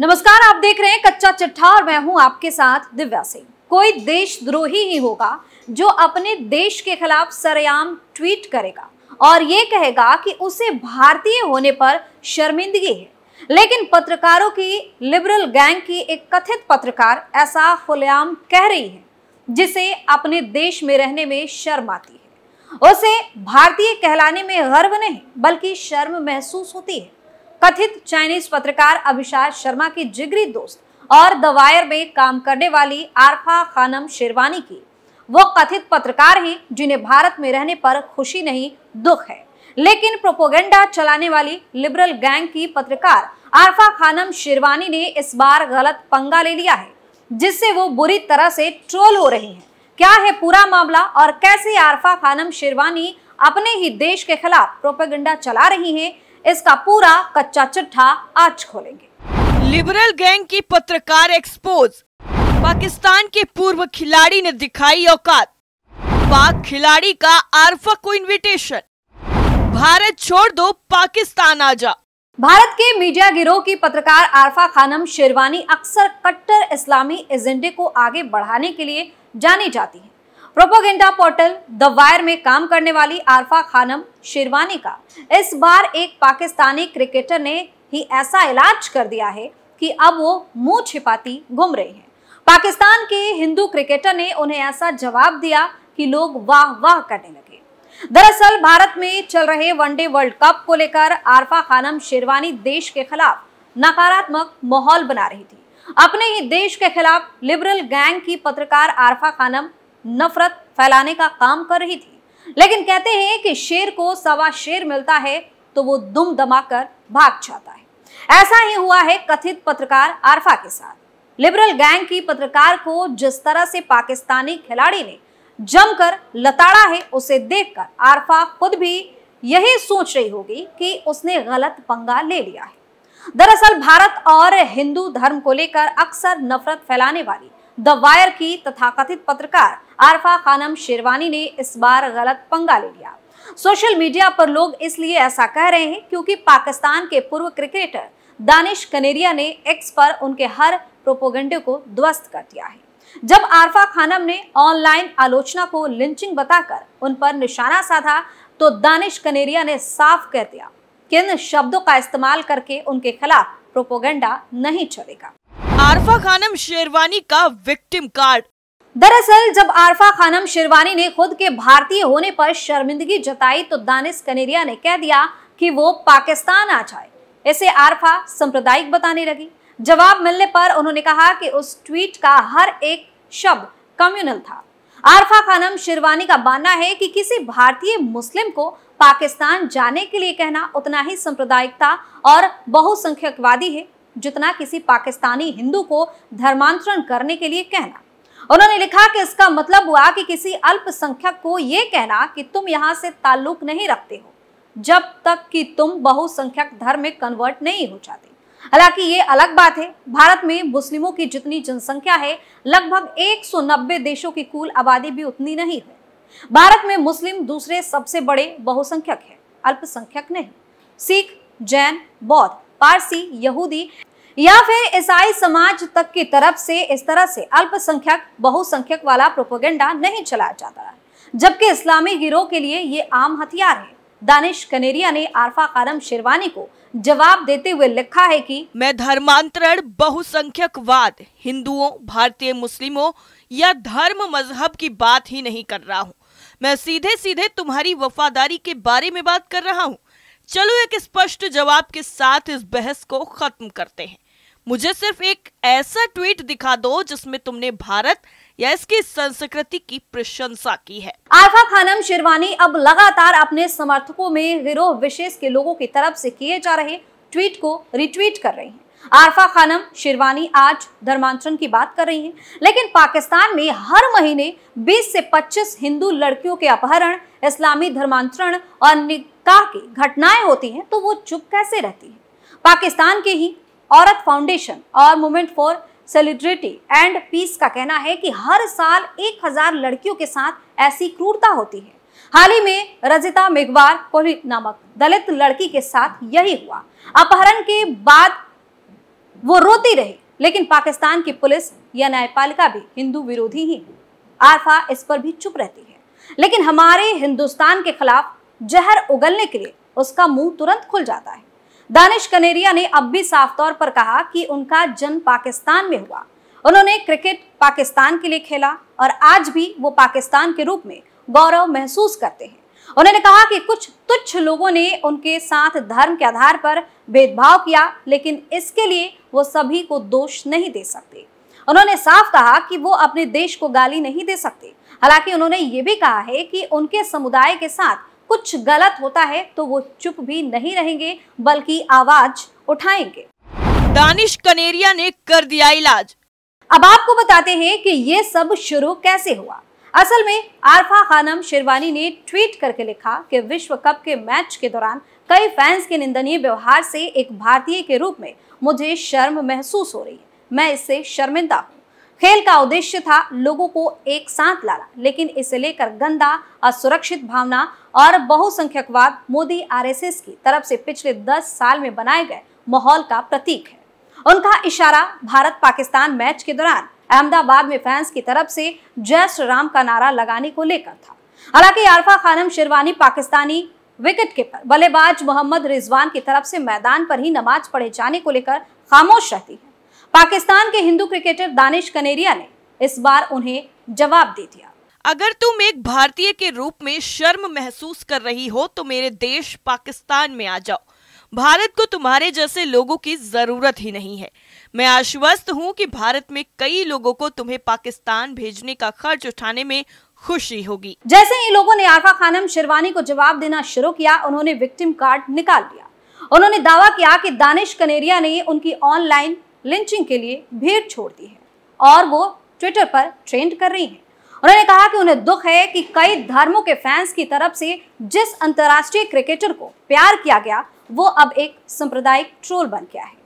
नमस्कार आप देख रहे हैं कच्चा चिट्ठा और मैं हूं आपके साथ दिव्या सिंह कोई देशद्रोही ही होगा जो अपने देश के खिलाफ सरयाम ट्वीट करेगा और ये कहेगा कि उसे भारतीय होने पर शर्मिंदगी है लेकिन पत्रकारों की लिबरल गैंग की एक कथित पत्रकार ऐसा खुलेआम कह रही है जिसे अपने देश में रहने में शर्म आती है उसे भारतीय कहलाने में गर्व नहीं बल्कि शर्म महसूस होती है कथित चाइनीज पत्रकार अभिशार शर्मा की जिगरी दोस्त और द वायर में काम करने वाली आरफा खानम शेरवानी की वो कथित पत्रकार हैं जिन्हें भारत में रहने पर खुशी नहीं दुख है लेकिन प्रोपोगेंडा चलाने वाली लिबरल गैंग की पत्रकार आरफा खानम शेरवानी ने इस बार गलत पंगा ले लिया है जिससे वो बुरी तरह से ट्रोल हो रही हैं क्या है पूरा मामला और कैसे आरफा खानम शेरवानी अपने ही देश के खिलाफ प्रोपोगेंडा चला रही हैं इसका पूरा कच्चा चिट्ठा आज खोलेंगे लिबरल गैंग की पत्रकार एक्सपोज पाकिस्तान के पूर्व खिलाड़ी ने दिखाई औकात पाक खिलाड़ी का आरफा को इन्विटेशन भारत छोड़ दो पाकिस्तान आ जा भारत के मीडिया गिरोह की पत्रकार आरफा खानम शेरवानी अक्सर कट्टर इस्लामी एजेंडे को आगे बढ़ाने के लिए जानी जाती है प्रोपोगेंडा पोर्टल द वायर में काम करने वाली आरफा खानम शेरवानी का इस बार एक पाकिस्तानी क्रिकेटर ने ही ऐसा इलाज कर दिया है कि अब वो मुंह छिपाती घूम रही हैं पाकिस्तान के हिंदू क्रिकेटर ने उन्हें ऐसा जवाब दिया कि लोग वाह वाह करने लगे दरअसल भारत में चल रहे वनडे वर्ल्ड कप को लेकर आरफा खानम शेरवानी देश के खिलाफ नकारात्मक माहौल बना रही थी अपने ही देश के खिलाफ लिबरल गैंग की पत्रकार आरफा खानम नफरत फैलाने का काम कर रही थी लेकिन कहते हैं कि शेर को सवा शेर मिलता है तो वो दुम दमाकर भाग जाता है ऐसा ही हुआ है कथित पत्रकार आरफा के साथ लिबरल गैंग की पत्रकार को जिस तरह से पाकिस्तानी खिलाड़ी ने जमकर लताड़ा है उसे देखकर आरफा खुद भी यही सोच रही होगी कि उसने गलत पंगा ले लिया है दरअसल भारत और हिंदू धर्म को लेकर अक्सर नफरत फैलाने वाली द वायर की तथाकथित पत्रकार आरफा खानम शेरवानी ने इस बार गलत पंगा ले लिया सोशल मीडिया पर लोग इसलिए ऐसा कह रहे हैं क्योंकि पाकिस्तान के पूर्व क्रिकेटर दानिश कनेरिया ने एक्स पर उनके हर प्रोपोगंडे को ध्वस्त कर दिया है जब आरफा खानम ने ऑनलाइन आलोचना को लिंचिंग बताकर उन पर निशाना साधा तो दानिश कनेरिया ने साफ कह दिया कि इन शब्दों का इस्तेमाल करके उनके खिलाफ प्रोपोगंडा नहीं चलेगा आरफा खानम शेरवानी का विक्टिम कार्ड दरअसल जब आरफा खानम शिरवानी ने खुद के भारतीय होने पर शर्मिंदगी जताई तो दानिश कनेरिया ने कह दिया कि वो पाकिस्तान आ जाए इसे आरफा सांप्रदायिक बताने लगी जवाब मिलने पर उन्होंने कहा कि उस ट्वीट का हर एक शब्द कम्युनल था आरफा खानम शिरवानी का मानना है कि किसी भारतीय मुस्लिम को पाकिस्तान जाने के लिए कहना उतना ही सांप्रदायिकता और बहुसंख्यकवादी है जितना किसी पाकिस्तानी हिंदू को धर्मांतरण करने के लिए कहना उन्होंने लिखा कि इसका मतलब हुआ कि किसी अल्पसंख्यक को ये कहना कि तुम यहाँ से ताल्लुक नहीं रखते हो जब तक कि तुम बहुसंख्यक धर्म में कन्वर्ट नहीं हो जाते हालांकि ये अलग बात है भारत में मुस्लिमों की जितनी जनसंख्या है लगभग 190 देशों की कुल आबादी भी उतनी नहीं है भारत में मुस्लिम दूसरे सबसे बड़े बहुसंख्यक है अल्पसंख्यक नहीं सिख जैन बौद्ध पारसी यहूदी या फिर ईसाई समाज तक की तरफ से इस तरह से अल्पसंख्यक बहुसंख्यक वाला प्रोपोगेंडा नहीं चलाया जाता जबकि इस्लामी हीरो के लिए ये आम हथियार है दानिश कनेरिया ने आरफा कारम शेरवानी को जवाब देते हुए लिखा है कि मैं धर्मांतरण बहुसंख्यकवाद हिंदुओं भारतीय मुस्लिमों या धर्म मजहब की बात ही नहीं कर रहा हूँ मैं सीधे सीधे तुम्हारी वफादारी के बारे में बात कर रहा हूँ चलो एक स्पष्ट जवाब के साथ इस बहस को खत्म करते हैं मुझे सिर्फ एक ऐसा ट्वीट दिखा दो जिसमें तुमने भारत या इसकी संस्कृति की प्रशंसा की है आरफा खानम शेरवानी अब लगातार अपने समर्थकों में गिरोह विशेष के लोगों की तरफ से किए जा रहे ट्वीट को रिट्वीट कर रही हैं आरफा खानम शेरवानी आज धर्मांतरण की बात कर रही हैं लेकिन पाकिस्तान में हर महीने 20 से 25 हिंदू लड़कियों के अपहरण इस्लामी धर्मांतरण और निकाह की घटनाएं होती हैं तो वो चुप कैसे रहती है पाकिस्तान के ही औरत फाउंडेशन और movement for celebrity and peace का कहना है कि हर साल एक हजार लड़कियों के साथ ऐसी क्रूरता होती है हाल ही में रजिता मेघवार कोहली नामक दलित लड़की के साथ यही हुआ अपहरण के बाद वो रोती रही लेकिन पाकिस्तान की पुलिस या न्यायपालिका भी हिंदू विरोधी ही है आरफा इस पर भी चुप रहती है लेकिन हमारे हिंदुस्तान के खिलाफ जहर उगलने के लिए उसका मुंह तुरंत खुल जाता है दानिश कनेरिया ने अब भी साफ तौर पर कहा कि उनका जन्म पाकिस्तान में हुआ उन्होंने क्रिकेट पाकिस्तान के लिए खेला और आज भी वो पाकिस्तान के रूप में गौरव महसूस करते हैं उन्होंने कहा कि कुछ तुच्छ लोगों ने उनके साथ धर्म के आधार पर भेदभाव किया लेकिन इसके लिए वो सभी को दोष नहीं दे सकते उन्होंने साफ कहा कि वो अपने देश को गाली नहीं दे सकते हालांकि उन्होंने ये भी कहा है कि उनके समुदाय के साथ कुछ गलत होता है तो वो चुप भी नहीं रहेंगे बल्कि आवाज उठाएंगे दानिश कनेरिया ने कर दिया इलाज अब आपको बताते हैं कि ये सब शुरू कैसे हुआ असल में आरफा खानम शेरवानी ने ट्वीट करके लिखा कि विश्व कप के मैच के दौरान कई फैंस के निंदनीय व्यवहार से एक भारतीय के रूप में मुझे शर्म महसूस हो रही है मैं इससे शर्मिंदा हूँ खेल का उद्देश्य था लोगों को एक साथ लाना लेकिन इसे लेकर गंदा असुरक्षित भावना और बहुसंख्यकवाद मोदी आरएसएस की तरफ से पिछले 10 साल में बनाए गए माहौल का प्रतीक है उनका इशारा भारत पाकिस्तान मैच के दौरान अहमदाबाद में फैंस की तरफ से जय श्री राम का नारा लगाने को लेकर था हालांकि आरफा खानम शेरवानी पाकिस्तानी विकेट कीपर बल्लेबाज मोहम्मद रिजवान की तरफ से मैदान पर ही नमाज पढ़े जाने को लेकर खामोश रहती है पाकिस्तान के हिंदू क्रिकेटर दानिश कनेरिया ने इस बार उन्हें जवाब दे दिया अगर तुम एक भारतीय के रूप में शर्म महसूस कर रही हो तो मेरे देश पाकिस्तान में आ जाओ भारत को तुम्हारे जैसे लोगों की जरूरत ही नहीं है मैं आश्वस्त हूं कि भारत में कई लोगों को तुम्हें पाकिस्तान भेजने का खर्च उठाने में खुशी होगी जैसे ही लोगों ने आरफा खानम शिरवानी को जवाब देना शुरू किया उन्होंने विक्टिम कार्ड निकाल लिया उन्होंने दावा किया कि दानिश कनेरिया ने उनकी ऑनलाइन लिंचिंग के लिए भीड़ छोड़ दी है और वो ट्विटर पर ट्रेंड कर रही हैं उन्होंने कहा कि उन्हें दुख है कि कई धर्मों के फैंस की तरफ से जिस अंतर्राष्ट्रीय क्रिकेटर को प्यार किया गया वो अब एक सांप्रदायिक ट्रोल बन गया है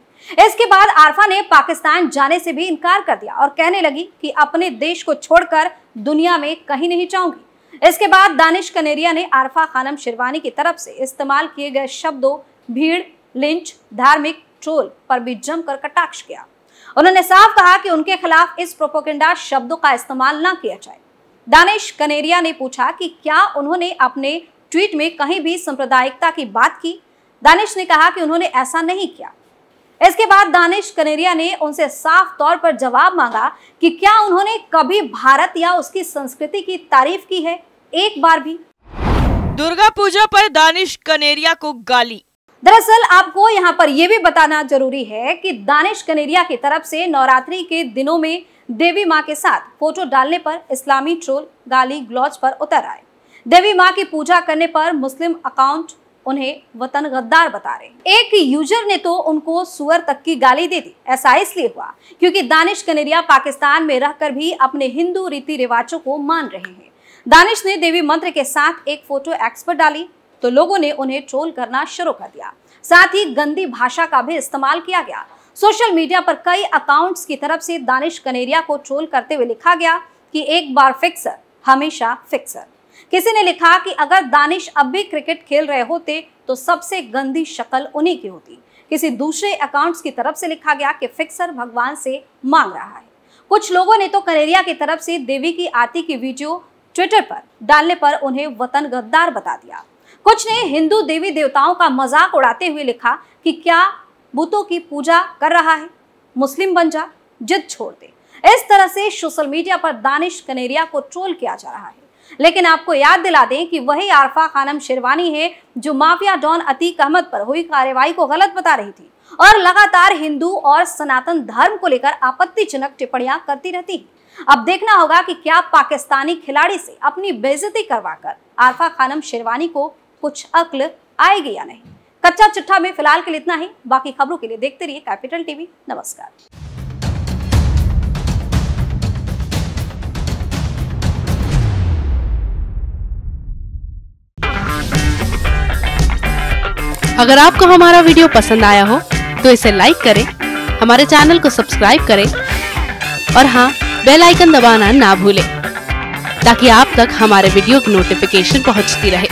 इसके बाद आरफा ने पाकिस्तान जाने से भी इनकार कर दिया और कहने लगी कि अपने देश को छोड़कर दुनिया में कहीं नहीं जाऊंगी इसके बाद दानिश कनेरिया ने आरफा खानम शिरवानी की तरफ से इस्तेमाल किए गए शब्दों भीड़ लिंच धार्मिक ट्रोल पर भी जमकर कटाक्ष किया उन्होंने साफ कहा कि उनके खिलाफ इस प्रोपोकेंडा शब्द का इस्तेमाल न किया जाए दानिश कनेरिया ने पूछा कि क्या उन्होंने अपने ट्वीट में कहीं भी संप्रदायिकता की बात की दानिश ने कहा कि उन्होंने ऐसा नहीं किया इसके बाद दानिश कनेरिया ने उनसे साफ तौर पर जवाब मांगा कि क्या उन्होंने कभी भारत या उसकी संस्कृति की तारीफ की है एक बार भी दुर्गा पूजा पर दानिश कनेरिया को गाली दरअसल आपको यहाँ पर यह भी बताना जरूरी है कि दानिश कनेरिया की तरफ से नवरात्रि के दिनों में देवी माँ के साथ फोटो डालने पर इस्लामी ट्रोल गाली ग्लौज पर उतर आए देवी माँ की पूजा करने पर मुस्लिम अकाउंट उन्हें वतन गद्दार बता रहे एक यूजर ने तो उनको सुअर तक की गाली दे दी ऐसा इसलिए हुआ क्योंकि दानिश कनेरिया पाकिस्तान में रहकर भी अपने हिंदू रीति रिवाजों को मान रहे हैं दानिश ने देवी मंत्र के साथ एक फोटो एक्सपर्ट डाली तो लोगों ने उन्हें ट्रोल करना शुरू कर दिया साथ ही गंदी भाषा का भी इस्तेमाल किया गया सोशल मीडिया पर कई अकाउंट्स की तरफ से दानिश कनेरिया को ट्रोल करते हुए लिखा गया कि एक बार फिक्सर हमेशा फिक्सर किसी ने लिखा कि अगर दानिश अब भी क्रिकेट खेल रहे होते तो सबसे गंदी शक्ल उन्हीं की होती किसी दूसरे अकाउंट्स की तरफ से लिखा गया कि फिक्सर भगवान से मांग रहा है कुछ लोगों ने तो कनेरिया की तरफ से देवी की आरती की वीडियो ट्विटर पर डालने पर उन्हें वतन गद्दार बता दिया कुछ ने हिंदू देवी देवताओं का मजाक उड़ाते हुए लिखा कि क्या बुतों की पूजा कर रहा है मुस्लिम बन जा जिद छोड़ दे इस तरह से सोशल मीडिया पर दानिश कनेरिया को ट्रोल किया जा रहा है लेकिन आपको याद दिला दें कि वही आरफा खानम शेरवानी है जो माफिया डॉन अतीक अहमद पर हुई कार्यवाही को गलत बता रही थी और लगातार हिंदू और सनातन धर्म को लेकर आपत्तिजनक टिप्पणियां करती रहती है अब देखना होगा कि क्या पाकिस्तानी खिलाड़ी से अपनी बेजती करवाकर आरफा खानम शेरवानी को कुछ अक्ल आएगी या नहीं कच्चा चिट्ठा में फिलहाल के लिए इतना ही बाकी खबरों के लिए देखते रहिए कैपिटल टीवी नमस्कार अगर आपको हमारा वीडियो पसंद आया हो तो इसे लाइक करें हमारे चैनल को सब्सक्राइब करें और हाँ बेल आइकन दबाना ना भूलें ताकि आप तक हमारे वीडियो की नोटिफिकेशन पहुंचती रहे